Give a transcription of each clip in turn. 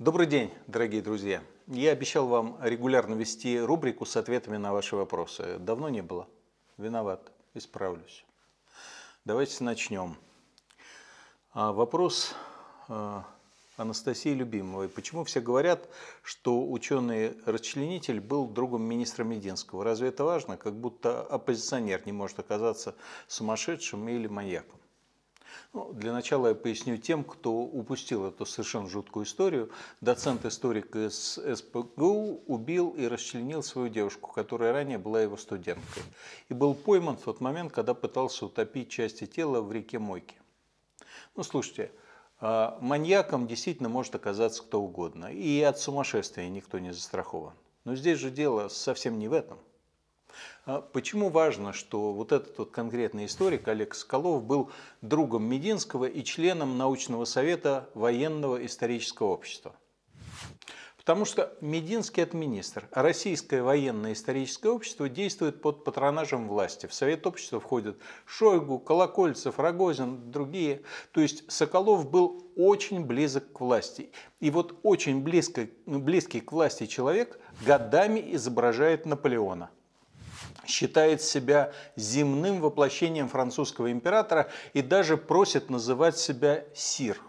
Добрый день, дорогие друзья. Я обещал вам регулярно вести рубрику с ответами на ваши вопросы. Давно не было. Виноват. Исправлюсь. Давайте начнем. А, вопрос а, Анастасии Любимовой. Почему все говорят, что ученый-расчленитель был другом министра Мединского? Разве это важно? Как будто оппозиционер не может оказаться сумасшедшим или маньяком. Ну, для начала я поясню тем, кто упустил эту совершенно жуткую историю. Доцент-историк из СПГУ убил и расчленил свою девушку, которая ранее была его студенткой, и был пойман в тот момент, когда пытался утопить части тела в реке Мойки. Ну, слушайте, а, маньяком действительно может оказаться кто угодно, и от сумасшествия никто не застрахован. Но здесь же дело совсем не в этом. А почему важно, что вот этот вот конкретный историк Олег Соколов был другом Мединского и членом научного совета военного исторического общества? Потому что Мединский – это министр, а Российское военное историческое общество действует под патронажем власти. В Совет общества входят Шойгу, Колокольцев, Рогозин, другие. То есть Соколов был очень близок к власти. И вот очень близко, близкий к власти человек годами изображает Наполеона – считает себя земным воплощением французского императора и даже просит называть себя сир.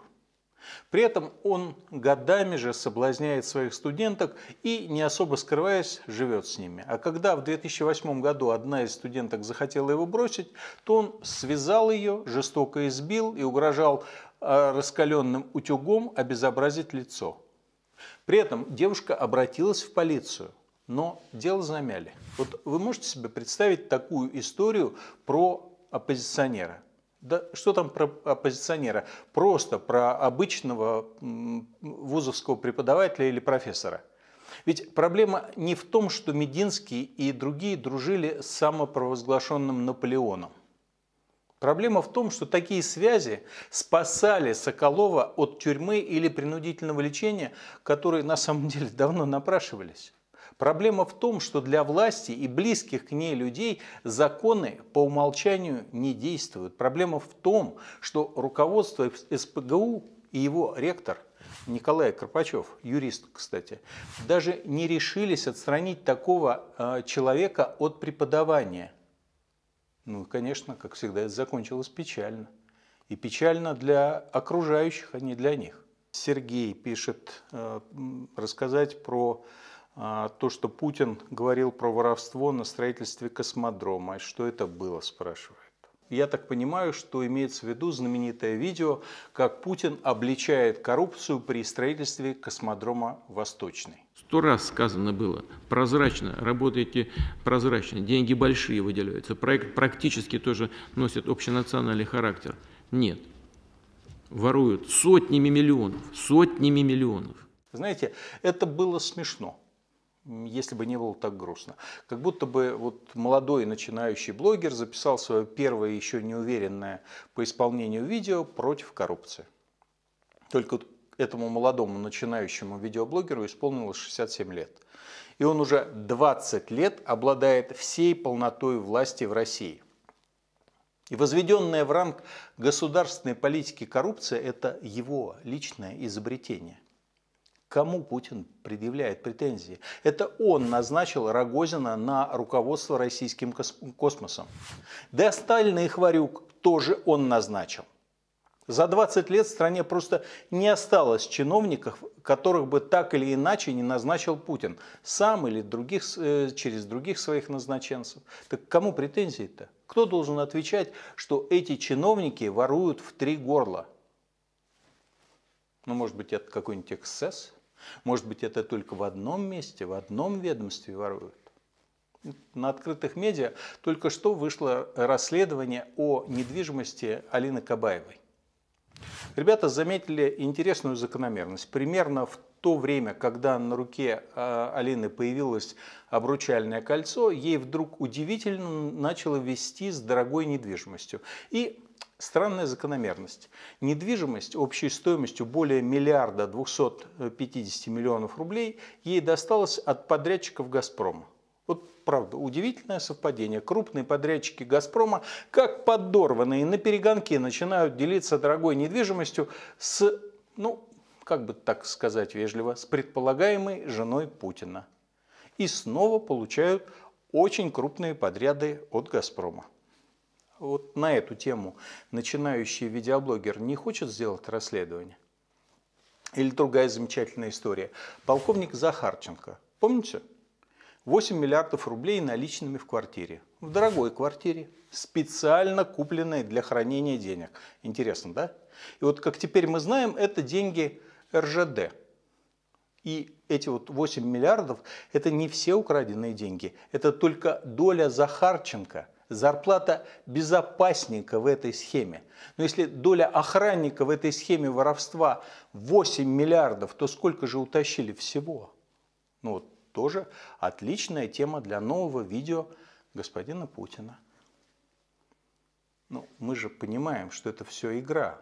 При этом он годами же соблазняет своих студенток и, не особо скрываясь, живет с ними. А когда в 2008 году одна из студенток захотела его бросить, то он связал ее, жестоко избил и угрожал а, раскаленным утюгом обезобразить лицо. При этом девушка обратилась в полицию но дело замяли. Вот вы можете себе представить такую историю про оппозиционера? Да что там про оппозиционера? Просто про обычного вузовского преподавателя или профессора. Ведь проблема не в том, что Мединский и другие дружили с самопровозглашенным Наполеоном. Проблема в том, что такие связи спасали Соколова от тюрьмы или принудительного лечения, которые на самом деле давно напрашивались. Проблема в том, что для власти и близких к ней людей законы по умолчанию не действуют. Проблема в том, что руководство СПГУ и его ректор Николай Карпачев, юрист, кстати, даже не решились отстранить такого э, человека от преподавания. Ну, конечно, как всегда, это закончилось печально. И печально для окружающих, а не для них. Сергей пишет э, рассказать про а, то, что Путин говорил про воровство на строительстве космодрома. И что это было, спрашивает. Я так понимаю, что имеется в виду знаменитое видео, как Путин обличает коррупцию при строительстве космодрома «Восточный». Сто раз сказано было, прозрачно, работаете прозрачно, деньги большие выделяются, проект практически тоже носит общенациональный характер. Нет, воруют сотнями миллионов, сотнями миллионов. Знаете, это было смешно если бы не было так грустно. Как будто бы вот молодой начинающий блогер записал свое первое еще неуверенное по исполнению видео против коррупции. Только этому молодому начинающему видеоблогеру исполнилось 67 лет. И он уже 20 лет обладает всей полнотой власти в России. И возведенная в ранг государственной политики коррупция – это его личное изобретение – Кому Путин предъявляет претензии? Это он назначил Рогозина на руководство российским космосом. Да остальные хварюк тоже он назначил. За 20 лет в стране просто не осталось чиновников, которых бы так или иначе не назначил Путин. Сам или других, э, через других своих назначенцев. Так кому претензии-то? Кто должен отвечать, что эти чиновники воруют в три горла? Ну, может быть, это какой-нибудь эксцесс? Может быть, это только в одном месте, в одном ведомстве воруют? На открытых медиа только что вышло расследование о недвижимости Алины Кабаевой. Ребята заметили интересную закономерность. Примерно в то время, когда на руке а, Алины появилось обручальное кольцо, ей вдруг удивительно начало вести с дорогой недвижимостью. И Странная закономерность. Недвижимость общей стоимостью более миллиарда 250 миллионов рублей ей досталась от подрядчиков «Газпрома». Вот правда, удивительное совпадение. Крупные подрядчики «Газпрома», как подорванные на перегонке, начинают делиться дорогой недвижимостью с, ну, как бы так сказать вежливо, с предполагаемой женой Путина. И снова получают очень крупные подряды от «Газпрома» вот на эту тему начинающий видеоблогер не хочет сделать расследование? Или другая замечательная история. Полковник Захарченко, помните? 8 миллиардов рублей наличными в квартире. В дорогой квартире, специально купленной для хранения денег. Интересно, да? И вот как теперь мы знаем, это деньги РЖД. И эти вот 8 миллиардов – это не все украденные деньги. Это только доля Захарченко – Зарплата безопасника в этой схеме. Но если доля охранника в этой схеме воровства 8 миллиардов, то сколько же утащили всего? Ну вот тоже отличная тема для нового видео господина Путина. Ну, мы же понимаем, что это все игра,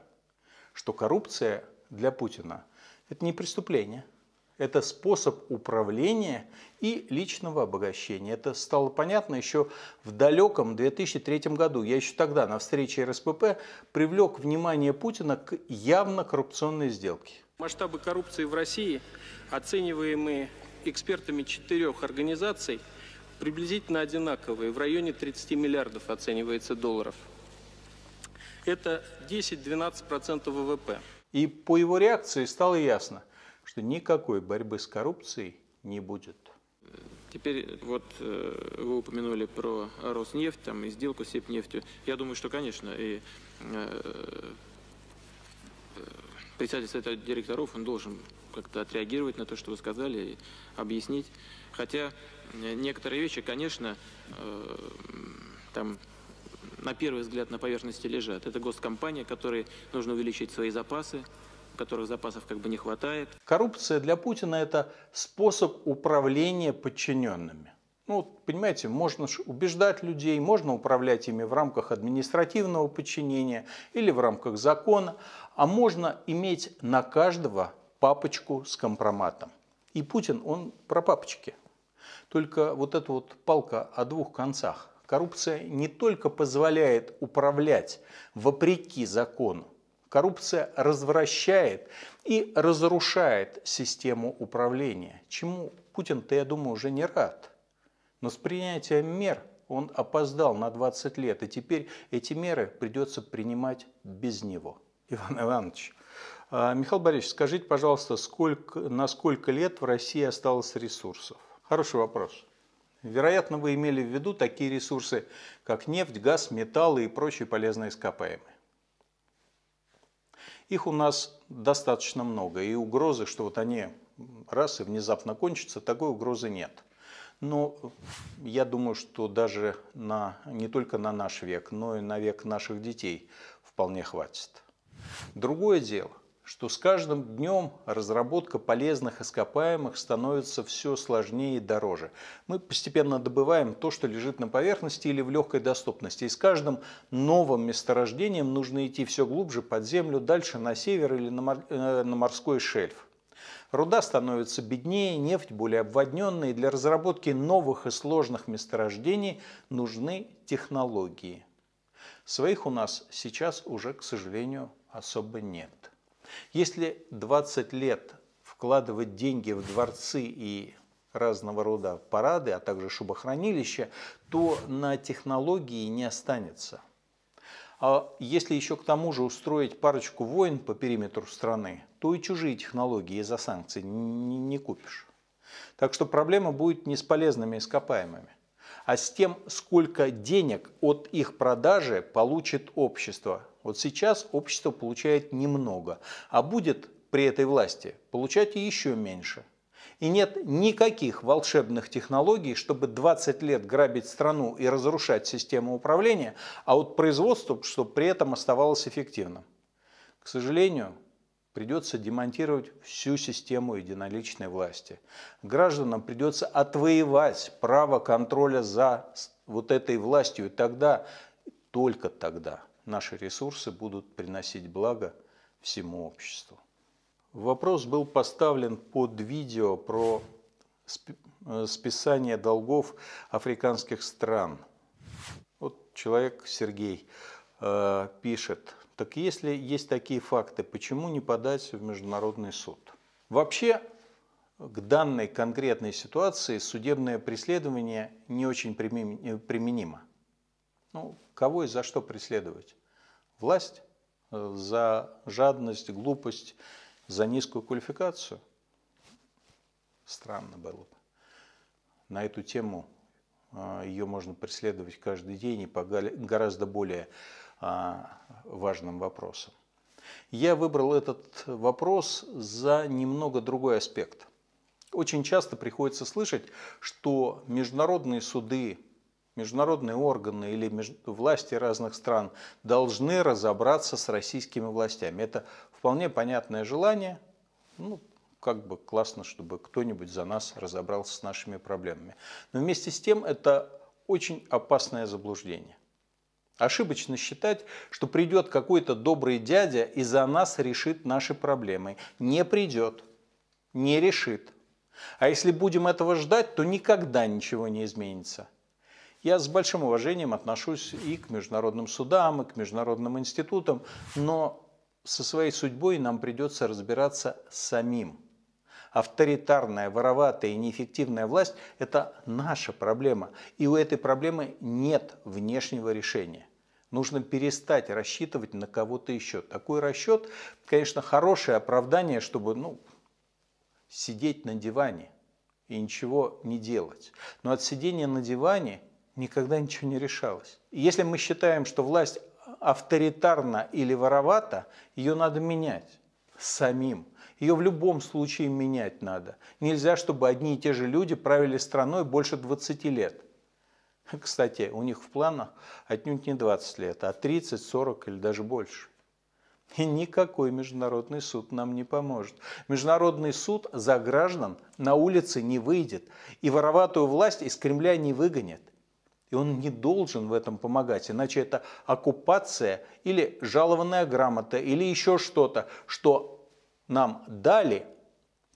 что коррупция для Путина – это не преступление – это способ управления и личного обогащения. Это стало понятно еще в далеком 2003 году. Я еще тогда на встрече РСПП привлек внимание Путина к явно коррупционной сделке. Масштабы коррупции в России, оцениваемые экспертами четырех организаций, приблизительно одинаковые. В районе 30 миллиардов оценивается долларов. Это 10-12% ВВП. И по его реакции стало ясно, что никакой борьбы с коррупцией не будет. Теперь вот э, вы упомянули про Роснефть, там, и сделку с Сепнефтью. Я думаю, что, конечно, и э, э, председатель совета директоров, он должен как-то отреагировать на то, что вы сказали, и объяснить. Хотя некоторые вещи, конечно, там на первый взгляд на поверхности лежат. Это госкомпания, которой нужно увеличить свои запасы, которых запасов как бы не хватает. Коррупция для Путина – это способ управления подчиненными. Ну, понимаете, можно убеждать людей, можно управлять ими в рамках административного подчинения или в рамках закона, а можно иметь на каждого папочку с компроматом. И Путин, он про папочки. Только вот эта вот палка о двух концах. Коррупция не только позволяет управлять вопреки закону, Коррупция развращает и разрушает систему управления, чему Путин-то, я думаю, уже не рад. Но с принятием мер он опоздал на 20 лет, и теперь эти меры придется принимать без него. Иван Иванович, а, Михаил Борисович, скажите, пожалуйста, сколько, на сколько лет в России осталось ресурсов? Хороший вопрос. Вероятно, вы имели в виду такие ресурсы, как нефть, газ, металлы и прочие полезные ископаемые. Их у нас достаточно много, и угрозы, что вот они раз и внезапно кончатся, такой угрозы нет. Но я думаю, что даже на, не только на наш век, но и на век наших детей вполне хватит. Другое дело, что с каждым днем разработка полезных ископаемых становится все сложнее и дороже. Мы постепенно добываем то, что лежит на поверхности или в легкой доступности. И с каждым новым месторождением нужно идти все глубже под землю, дальше на север или на, э, морской шельф. Руда становится беднее, нефть более обводненная, и для разработки новых и сложных месторождений нужны технологии. Своих у нас сейчас уже, к сожалению, особо нет. Если 20 лет вкладывать деньги в дворцы и разного рода парады, а также шубохранилища, то на технологии не останется. А если еще к тому же устроить парочку войн по периметру страны, то и чужие технологии за санкций не купишь. Так что проблема будет не с полезными ископаемыми, а с тем, сколько денег от их продажи получит общество, вот сейчас общество получает немного, а будет при этой власти получать еще меньше. И нет никаких волшебных технологий, чтобы 20 лет грабить страну и разрушать систему управления, а вот производство, чтобы при этом оставалось эффективным. К сожалению, придется демонтировать всю систему единоличной власти. Гражданам придется отвоевать право контроля за вот этой властью, и тогда, только тогда – наши ресурсы будут приносить благо всему обществу. Вопрос был поставлен под видео про э, списание долгов африканских стран. Вот человек Сергей э, пишет, так если есть такие факты, почему не подать в Международный суд? Вообще, к данной конкретной ситуации судебное преследование не очень применимо. Ну, кого и за что преследовать? власть э, за жадность, глупость, за низкую квалификацию. Странно было бы. На эту тему э, ее можно преследовать каждый день и по гораздо более а, важным вопросам. Я выбрал этот вопрос за немного другой аспект. Очень часто приходится слышать, что международные суды, Международные органы или власти разных стран должны разобраться с российскими властями. Это вполне понятное желание. Ну, как бы классно, чтобы кто-нибудь за нас разобрался с нашими проблемами. Но вместе с тем это очень опасное заблуждение. Ошибочно считать, что придет какой-то добрый дядя и за нас решит наши проблемы. Не придет, не решит. А если будем этого ждать, то никогда ничего не изменится. Я с большим уважением отношусь и к международным судам, и к международным институтам, но со своей судьбой нам придется разбираться самим. Авторитарная, вороватая и неэффективная власть – это наша проблема. И у этой проблемы нет внешнего решения. Нужно перестать рассчитывать на кого-то еще. Такой расчет, конечно, хорошее оправдание, чтобы ну, сидеть на диване и ничего не делать. Но от сидения на диване – никогда ничего не решалось. если мы считаем, что власть авторитарна или воровата, ее надо менять самим. Ее в любом случае менять надо. Нельзя, чтобы одни и те же люди правили страной больше 20 лет. Кстати, у них в планах отнюдь не 20 лет, а 30, 40 или даже больше. И никакой международный суд нам не поможет. Международный суд за граждан на улице не выйдет. И вороватую власть из Кремля не выгонит. И он не должен в этом помогать, иначе это оккупация или жалованная грамота, или еще что-то, что нам дали,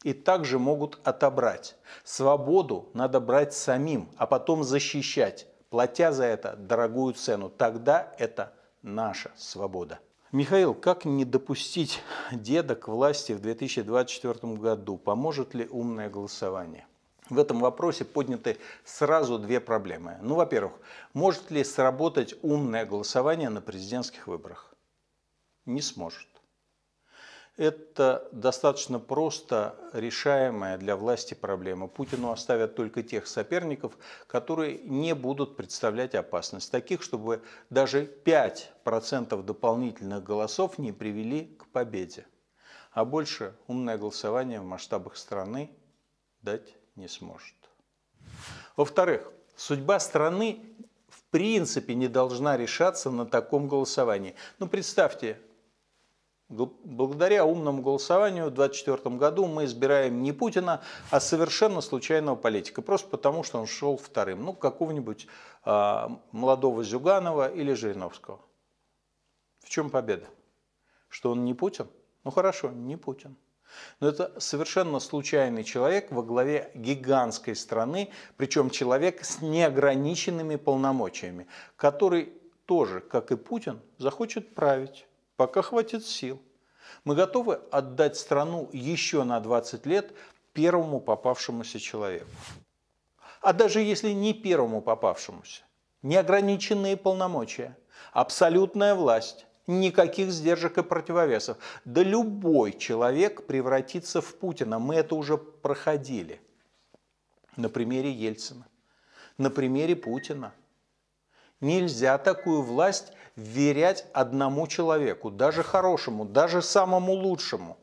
и также могут отобрать. Свободу надо брать самим, а потом защищать, платя за это дорогую цену. Тогда это наша свобода. Михаил, как не допустить деда к власти в 2024 году? Поможет ли умное голосование? В этом вопросе подняты сразу две проблемы. Ну, во-первых, может ли сработать умное голосование на президентских выборах? Не сможет. Это достаточно просто решаемая для власти проблема. Путину оставят только тех соперников, которые не будут представлять опасность. Таких, чтобы даже 5% дополнительных голосов не привели к победе. А больше умное голосование в масштабах страны дать не сможет. Во-вторых, судьба страны в принципе не должна решаться на таком голосовании. Ну, представьте, благодаря умному голосованию в 2024 году мы избираем не Путина, а совершенно случайного политика, просто потому что он шел вторым, ну, какого-нибудь э, молодого Зюганова или Жириновского. В чем победа? Что он не Путин? Ну хорошо, не Путин. Но это совершенно случайный человек во главе гигантской страны, причем человек с неограниченными полномочиями, который тоже, как и Путин, захочет править, пока хватит сил. Мы готовы отдать страну еще на 20 лет первому попавшемуся человеку. А даже если не первому попавшемуся, неограниченные полномочия, абсолютная власть, Никаких сдержек и противовесов. Да любой человек превратится в Путина. Мы это уже проходили. На примере Ельцина. На примере Путина. Нельзя такую власть верять одному человеку, даже хорошему, даже самому лучшему.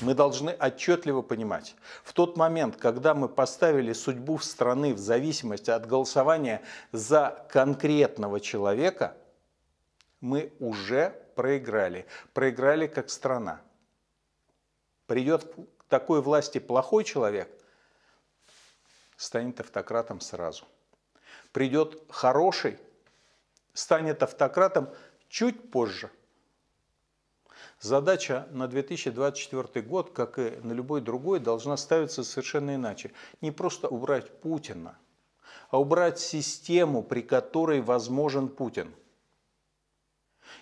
Мы должны отчетливо понимать, в тот момент, когда мы поставили судьбу страны в зависимости от голосования за конкретного человека – мы уже проиграли. Проиграли как страна. Придет к такой власти плохой человек, станет автократом сразу. Придет хороший, станет автократом чуть позже. Задача на 2024 год, как и на любой другой, должна ставиться совершенно иначе. Не просто убрать Путина, а убрать систему, при которой возможен Путин –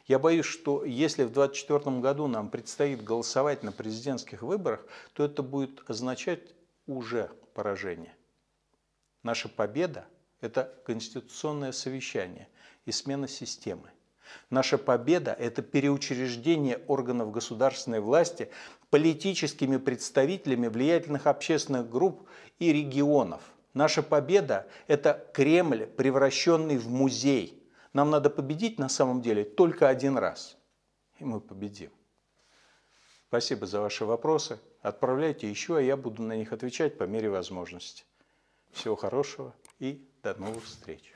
я боюсь, что если в 2024 году нам предстоит голосовать на президентских выборах, то это будет означать уже поражение. Наша победа – это конституционное совещание и смена системы. Наша победа – это переучреждение органов государственной власти политическими представителями влиятельных общественных групп и регионов. Наша победа – это Кремль, превращенный в музей – нам надо победить на самом деле только один раз. И мы победим. Спасибо за ваши вопросы. Отправляйте еще, а я буду на них отвечать по мере возможности. Всего хорошего и до новых встреч.